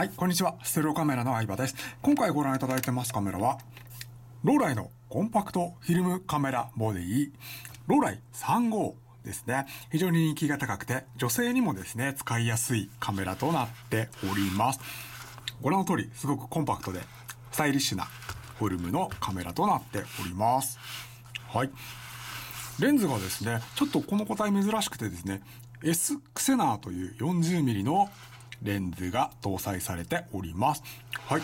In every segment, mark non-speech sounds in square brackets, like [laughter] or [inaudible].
はい、こんにちは。ステレオカメラの相葉です。今回ご覧いただいてますカメラは、ローライのコンパクトフィルムカメラボディ、ローライ3号ですね。非常に人気が高くて、女性にもですね、使いやすいカメラとなっております。ご覧の通り、すごくコンパクトで、スタイリッシュなフォルムのカメラとなっております。はい。レンズがですね、ちょっとこの個体珍しくてですね、S クセナーという 40mm のレンズが搭載されております。はい。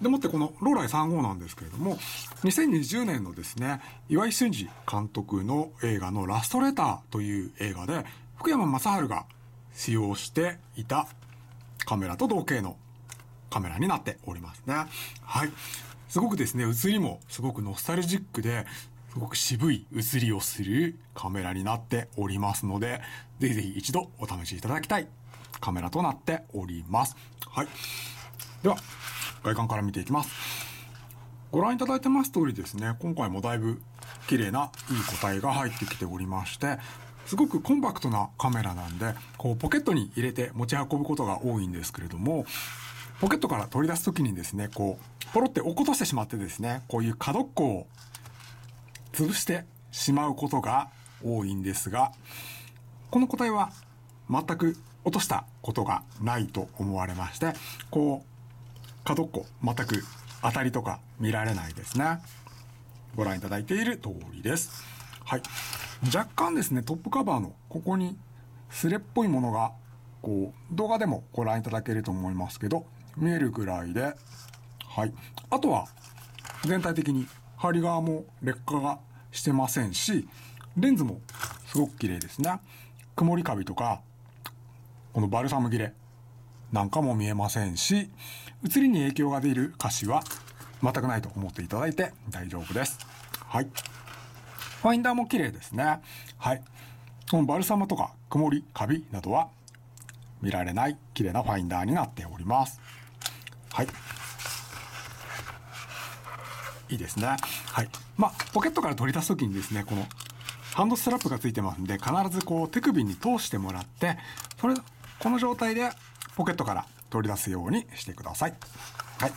でもってこのローライ3号なんですけれども、2020年のですね、岩井俊二監督の映画のラストレターという映画で、福山雅治が使用していたカメラと同型のカメラになっておりますね。はい。すごくですね、映りもすごくノスタルジックで、すごく渋い映りをするカメラになっておりますので、ぜひぜひ一度お試しいただきたいカメラとなっております。はい。では、外観から見ていきます。ご覧いただいてます通りですね、今回もだいぶ綺麗ないい個体が入ってきておりまして、すごくコンパクトなカメラなんで、こうポケットに入れて持ち運ぶことが多いんですけれども、ポケットから取り出す時にですね、こう、ポロって落っことしてしまってですね、こういう角っこを潰してしまうことが多いんですが、この個体は全く落としたことがないと思われまして、こう、角っこ、全く当たりとか見られないですね。ご覧いただいている通りです。はい。若干ですね、トップカバーのここにスレっぽいものが、こう、動画でもご覧いただけると思いますけど、見えるぐらいで、はい。あとは、全体的に針側も劣化がしてませんし、レンズもすごく綺麗ですね。曇りカビとかこのバルサム切れなんかも見えませんし移りに影響が出る歌詞は全くないと思っていただいて大丈夫です。はい。ファインダーも綺麗ですね。はい。このバルサムとか曇り、カビなどは見られない綺麗なファインダーになっております。はい。いいですね。はい。まあ、ポケットから取り出す時にですね、このハンドストラップがついてますんで、必ずこう手首に通してもらって、それこの状態でポケットから取り出すようにしてください。はい。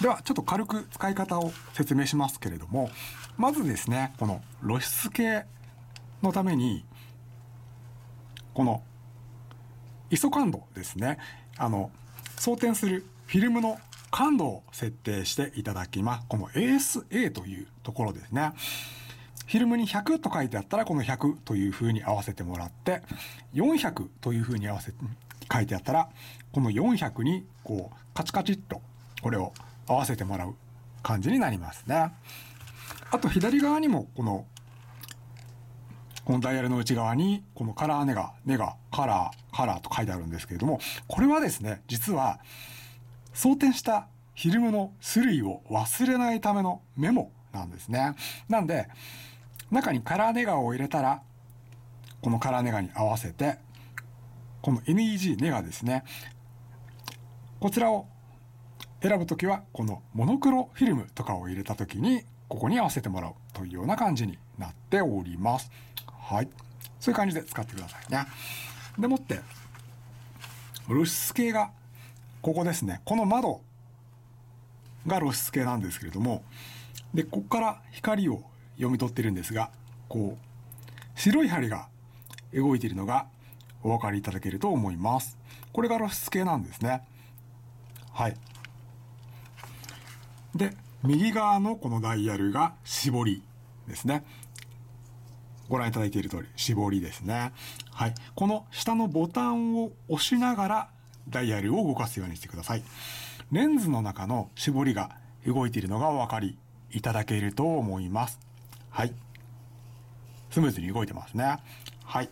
では、ちょっと軽く使い方を説明しますけれども、まずですね、この露出系のために、このイソ感度ですね、あの、装填するフィルムの感度を設定していただきます。この ASA というところですね。フィルムに100と書いてあったらこの100というふうに合わせてもらって400というふうに合わせて書いてあったらこの400にこうカチカチっとこれを合わせてもらう感じになりますね。あと左側にもこのこのダイヤルの内側にこのカラーネガネガカラーカラーと書いてあるんですけれどもこれはですね実は装填したフィルムの種類を忘れないためのメモなんですね。なんで中にカラーネガを入れたらこのカラーネガに合わせてこの NEG ネガですねこちらを選ぶ時はこのモノクロフィルムとかを入れた時にここに合わせてもらうというような感じになっております。はい。そういう感じで使ってくださいね。でもって露出系がここですね。この窓が露出系なんですけれどもでここから光を読み取ってるんですがこう白い針が動いているのがお分かりいただけると思いますこれが露出系なんですねはいで右側のこのダイヤルが絞りですねご覧いただいている通り絞りですねはいこの下のボタンを押しながらダイヤルを動かすようにしてくださいレンズの中の絞りが動いているのがお分かりいただけると思いますはい。スムーズに動いてますね。はい。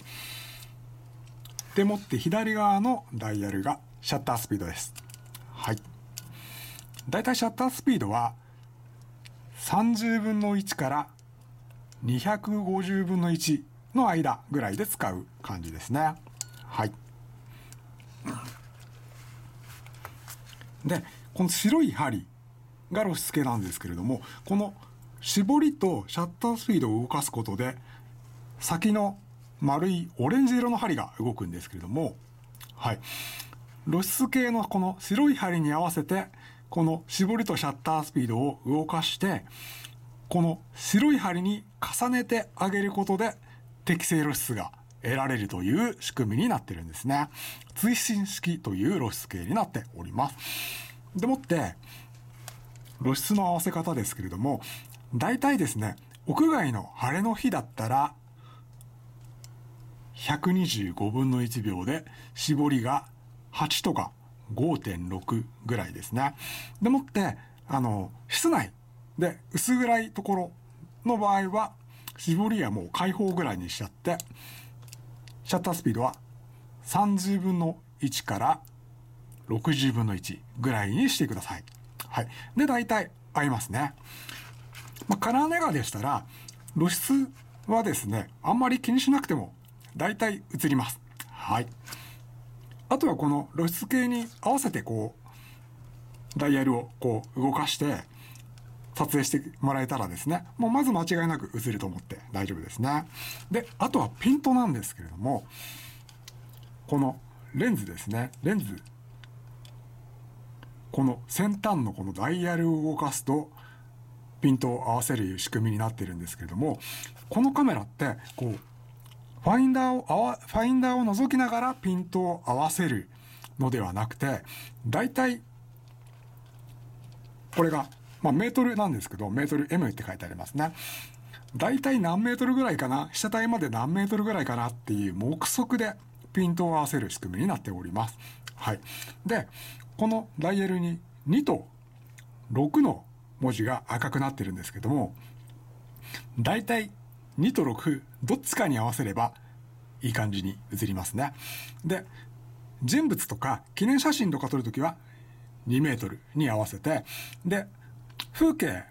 でもって左側のダイヤルがシャッタースピードです。はい。だいたいシャッタースピードは30分の1から250分の1の間ぐらいで使う感じですね。はい。で、この白い針が露出系なんですけれども、この絞りとシャッタースピードを動かすことで先の丸いオレンジ色の針が動くんですけれども、はい、露出系のこの白い針に合わせてこの絞りとシャッタースピードを動かしてこの白い針に重ねてあげることで適正露出が得られるという仕組みになってるんですね。追伸式という露出系になっております。でもって露出の合わせ方ですけれども大体ですね、屋外の晴れの日だったら、125分の1秒で絞りが8とか5.6ぐらいですね。でもって、あの、室内で薄暗いところの場合は、絞りはもう開放ぐらいにしちゃって、シャッタースピードは30分の1から60分の1ぐらいにしてください。はい。で、大体合いますね。まあ、カラーネガでしたら露出はですねあんまり気にしなくても大体映ります。はい、あとはこの露出系に合わせてこうダイヤルをこう動かして撮影してもらえたらですねもうまず間違いなく映ると思って大丈夫ですね。であとはピントなんですけれどもこのレンズですねレンズこの先端のこのダイヤルを動かすとピントを合わせる仕組みになっているんですけれどもこのカメラってこうファインダーをファインダーを覗きながらピントを合わせるのではなくて大体これが、まあ、メートルなんですけどメートル M って書いてありますね。大体何メートルぐらいかな被写体まで何メートルぐらいかなっていう目測でピントを合わせる仕組みになっております。はい、でこのダイヤルに2と6の文字が赤くなってるんですけども、大体2と6、どっちかに合わせればいい感じに映りますね。で、人物とか記念写真とか撮るときは2メートルに合わせて、で、風景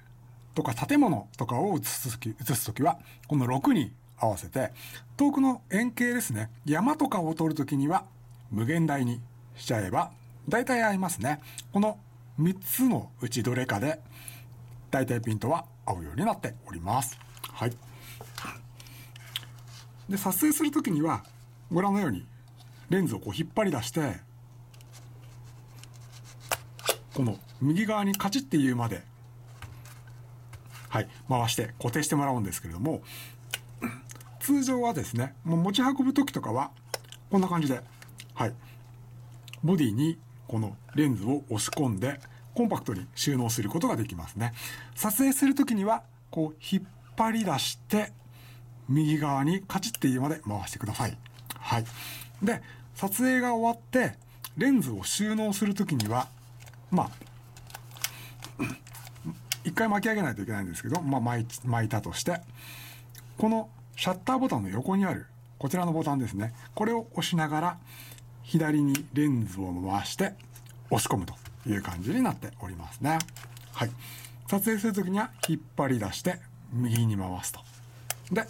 とか建物とかを写すとき、写すときは、この6に合わせて、遠くの円形ですね、山とかを撮るときには無限大にしちゃえば、大体合いますね。この3つのうちどれかで大体ピントは合うようになっております。はい。で、撮影する時には、ご覧のように、レンズをこう引っ張り出して、この右側にカチッっていうまで、はい、回して固定してもらうんですけれども、通常はですね、もう持ち運ぶ時とかは、こんな感じで、はい、ボディにこのレンズを押し込んで、コンパクトに収納することができますね。撮影する時にはこう引っ張り出して右側にカチッてうまで回してください。はい。で、撮影が終わってレンズを収納する時にはまあ [coughs] 一回巻き上げないといけないんですけど、まあ、巻いたとしてこのシャッターボタンの横にあるこちらのボタンですねこれを押しながら左にレンズを回して押し込むという感じになっておりますね。はい、撮影する時には引っ張り出して右に回すと。で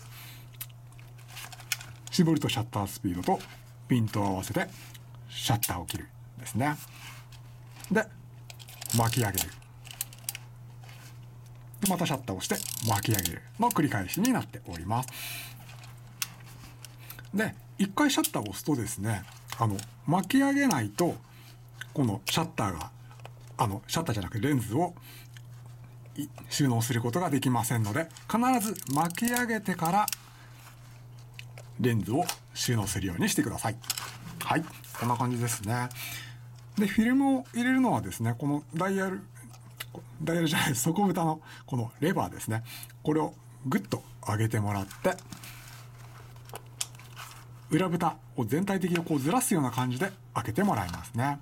絞りとシャッタースピードとピントを合わせてシャッターを切るですね。で巻き上げる。でまたシャッターをして巻き上げるの繰り返しになっております。で一回シャッターを押すとですねあの巻き上げないとこのシャッターがあの、シャッターじゃなくてレンズを収納することができませんので、必ず巻き上げてからレンズを収納するようにしてください。はい。こんな感じですね。で、フィルムを入れるのはですね、このダイヤル、ダイヤルじゃない、底蓋のこのレバーですね。これをぐっと上げてもらって、裏蓋を全体的にこうずらすような感じで開けてもらいますね。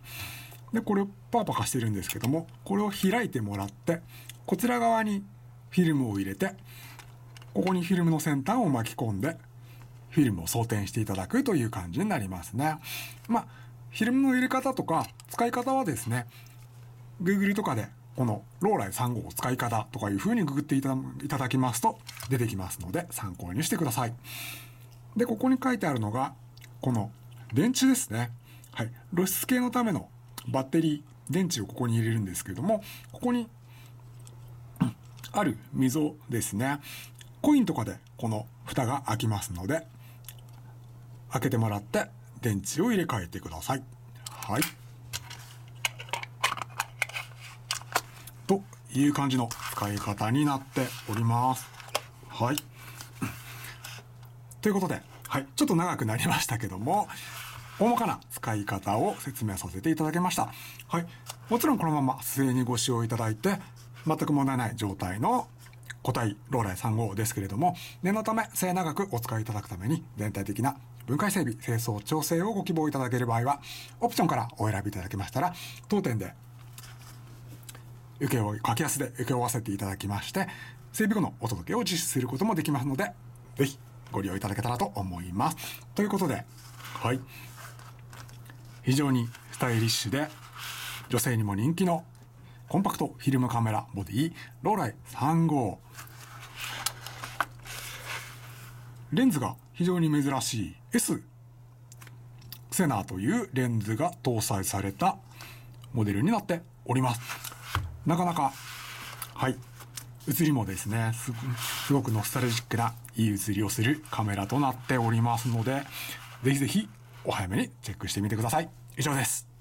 でこれをパーパカしてるんですけどもこれを開いてもらってこちら側にフィルムを入れてここにフィルムの先端を巻き込んでフィルムを装填していただくという感じになりますね。まあ、フィルムの入れ方とか使い方はですね Google とかでこのローライ3号使い方とかいう風にググっていただきますと出てきますので参考にしてください。で、ここに書いてあるのがこの電池ですね。はい。露出系のためのバッテリー電池をここに入れるんですけれどもここにある溝ですねコインとかでこの蓋が開きますので開けてもらって電池を入れ替えてください。はいという感じの使い方になっております。はい。ということで、はい、ちょっと長くなりましたけども、大まかな使い方を説明させていただきました。はい。もちろんこのまま末にご使用いただいて、全く問題ない状態の個体ローライ3号ですけれども、念のため末長くお使いいただくために全体的な分解整備、清掃、調整をご希望いただける場合は、オプションからお選びいただきましたら、当店で、け負、格安で請け負わせていただきまして、整備後のお届けを実施することもできますので、ぜひご利用いただけたらと思います。ということで、はい。非常にスタイリッシュで女性にも人気のコンパクトフィルムカメラボディローライ3 5レンズが非常に珍しい S セナーというレンズが搭載されたモデルになっておりますなかなかはい写りもですねすごくノスタルジックないい写りをするカメラとなっておりますのでぜひぜひお早めにチェックしてみてください。以上です。